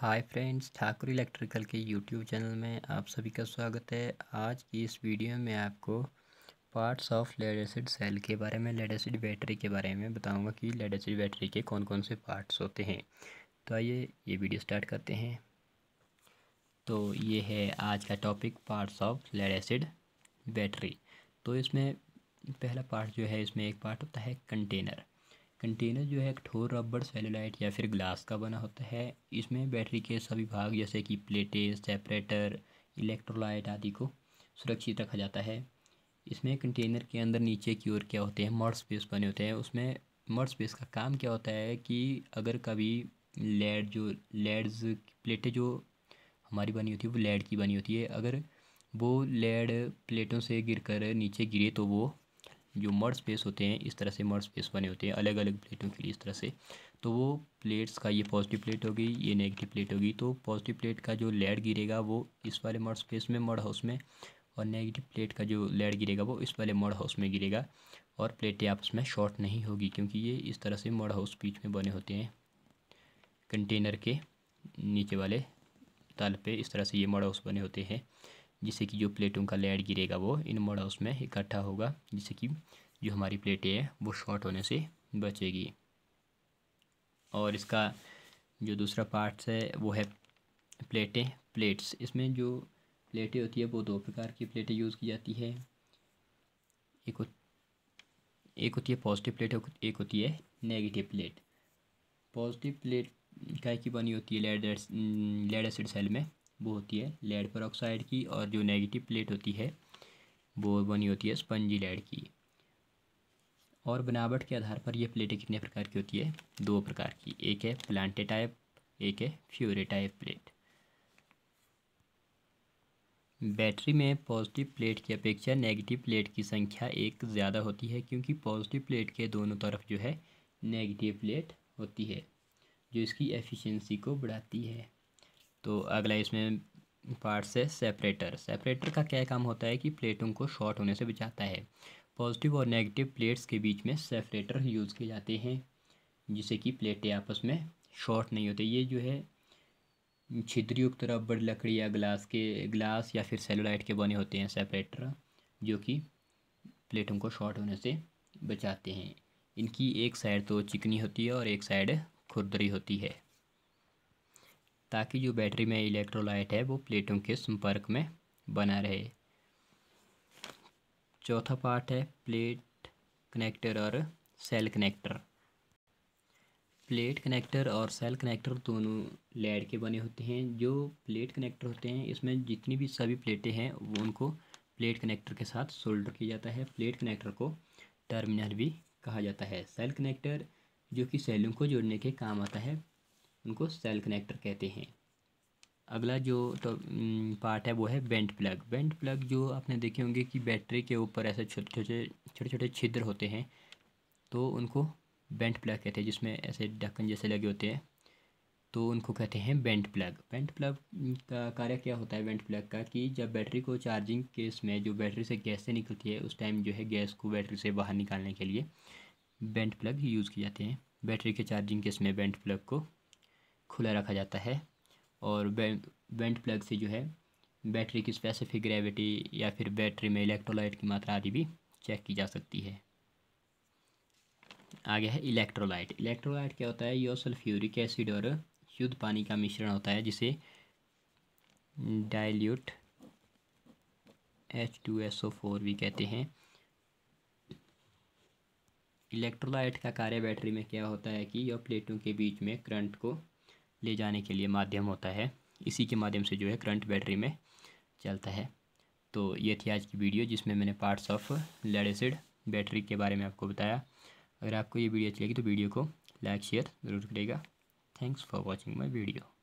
हाय friends Thakur electrical के YouTube channel में आप सभी का स्वागत है आज की इस वीडियो में आपको parts of lead acid cell के बारे में लेड एसिड बैटरी के बारे में बताऊंगा कि लेड एसिड बैटरी के कौन कौन से पार्ट्स होते हैं तो आइए ये वीडियो स्टार्ट करते हैं तो ये है आज का topic parts of lead acid battery तो इसमें पहला पार्ट जो है इसमें एक पार्ट होता है कंटेनर कंटेनर जो है कठोर रबड़ सेलोलाइट या फिर ग्लास का बना होता है इसमें बैटरी के सभी भाग जैसे कि प्लेटें सेपरेटर इलेक्ट्रोलाइट आदि को सुरक्षित रखा जाता है इसमें कंटेनर के अंदर नीचे की ओर क्या होते हैं मर्ड स्पेस बने होते हैं उसमें मर्ड स्पेस का काम क्या होता है कि अगर कभी लेड जो लेड्स प्लेटें जो हमारी बनी होती है वो लेड की बनी होती है अगर वो लेड प्लेटों से गिरकर नीचे गिरे तो वो जो मर्ड स्पेस होते हैं इस तरह से मर्ड स्पेस बने होते हैं अलग अलग प्लेटों के लिए इस तरह से तो वो प्लेट्स का ये पॉजिटिव प्लेट होगी ये नेगेटिव प्लेट होगी तो पॉजिटिव प्लेट का जो लेड गिरेगा वो इस वाले मर्ड स्पेस में मर्ड हाउस में और नेगेटिव प्लेट का जो लेड गिरेगा वो इस वाले मर्ड हाउस में गिरेगा और प्लेटें आपस में शॉर्ट नहीं होगी क्योंकि ये इस तरह से मर्ड हाउस बीच में बने होते हैं कंटेनर के नीचे वाले ताल पे इस तरह से ये मर्ड हाउस बने होते हैं जिससे कि जो प्लेटों का लेड गिरेगा वो इन मॉडल्स में इकट्ठा होगा जिससे कि जो हमारी प्लेटें हैं वो शॉर्ट होने से बचेगी और इसका जो दूसरा पार्ट्स है वो है प्लेटें प्लेट्स इसमें जो प्लेटें होती है वो दो प्रकार की प्लेटें यूज़ की जाती है एक एक होती है पॉजिटिव प्लेट एक होती है नेगेटिव प्लेट पॉजिटिव प्लेट क्या की बनी होती है लेड लेड एसिड सेल में वो होती है लेड पर ऑक्साइड की और जो नेगेटिव प्लेट होती है वो बनी होती है स्पंजी लेड की और बनावट के आधार पर ये प्लेटें कितने प्रकार की होती है दो प्रकार की एक है प्लांटे टाइप एक है फ्यूरे टाइप प्लेट बैटरी में पॉजिटिव प्लेट की अपेक्षा नेगेटिव प्लेट की संख्या एक ज़्यादा होती है क्योंकि पॉजिटिव प्लेट के दोनों तरफ जो है नेगेटिव प्लेट होती है जो इसकी एफिशिएंसी को बढ़ाती है तो अगला इसमें पार्ट्स है सेपरेटर सेपरेटर का क्या काम होता है कि प्लेटों को शॉर्ट होने से बचाता है पॉजिटिव और नेगेटिव प्लेट्स के बीच में सेपरेटर यूज़ किए जाते हैं जिससे कि प्लेटें आपस में शॉर्ट नहीं होती ये जो है छिद्रयुक्त रबड़ लकड़ी या ग्लास के ग्लास या फिर सेलोलाइट के बने होते हैं सेपरेटर जो कि प्लेटों को शॉर्ट होने से बचाते हैं इनकी एक साइड तो चिकनी होती है और एक साइड खुरदरी होती है ताकि जो बैटरी में इलेक्ट्रोलाइट है वो प्लेटों के संपर्क में बना रहे चौथा पार्ट है प्लेट कनेक्टर और सेल कनेक्टर प्लेट कनेक्टर और सेल कनेक्टर दोनों लेड के बने होते हैं जो प्लेट कनेक्टर होते हैं इसमें जितनी भी सभी प्लेटें हैं वो उनको प्लेट कनेक्टर के साथ सोल्डर किया जाता है प्लेट कनेक्टर को टर्मिनल भी कहा जाता है सेल कनेक्टर जो कि सेलों को जोड़ने के काम आता है उनको सेल कनेक्टर कहते हैं अगला जो तो पार्ट है वो है बेंट प्लग बेंट प्लग जो आपने देखे होंगे कि बैटरी के ऊपर ऐसे छोटे छोटे छोटे छोटे छिद्र होते हैं तो उनको बेंट प्लग कहते हैं जिसमें ऐसे ढक्कन जैसे लगे होते हैं तो उनको कहते हैं बेंट प्लग बेंट प्लग का कार्य क्या होता है बेंट प्लग का कि जब बैटरी को चार्जिंग केस में जो बैटरी से गैस से निकलती है उस टाइम जो है गैस को बैटरी से बाहर निकालने के लिए बेंट प्लग यूज़ किए जाते हैं बैटरी के चार्जिंग केस में बेंट प्लग को खुला रखा जाता है और वेंट प्लग से जो है बैटरी की स्पेसिफिक ग्रेविटी या फिर बैटरी में इलेक्ट्रोलाइट की मात्रा आदि भी चेक की जा सकती है आगे है इलेक्ट्रोलाइट इलेक्ट्रोलाइट क्या होता है यो सल्फ्यूरिक एसिड और शुद्ध पानी का मिश्रण होता है जिसे dilute H two S O four भी कहते हैं इलेक्ट्रोलाइट का कार्य बैटरी में क्या होता है कि यह प्लेटों के बीच में करंट को ले जाने के लिए माध्यम होता है इसी के माध्यम से जो है करंट बैटरी में चलता है तो ये थी आज की वीडियो जिसमें मैंने parts of lead acid battery के बारे में आपको बताया अगर आपको ये वीडियो अच्छी लगी तो वीडियो को लाइक शेयर ज़रूर करेगा thanks for watching my video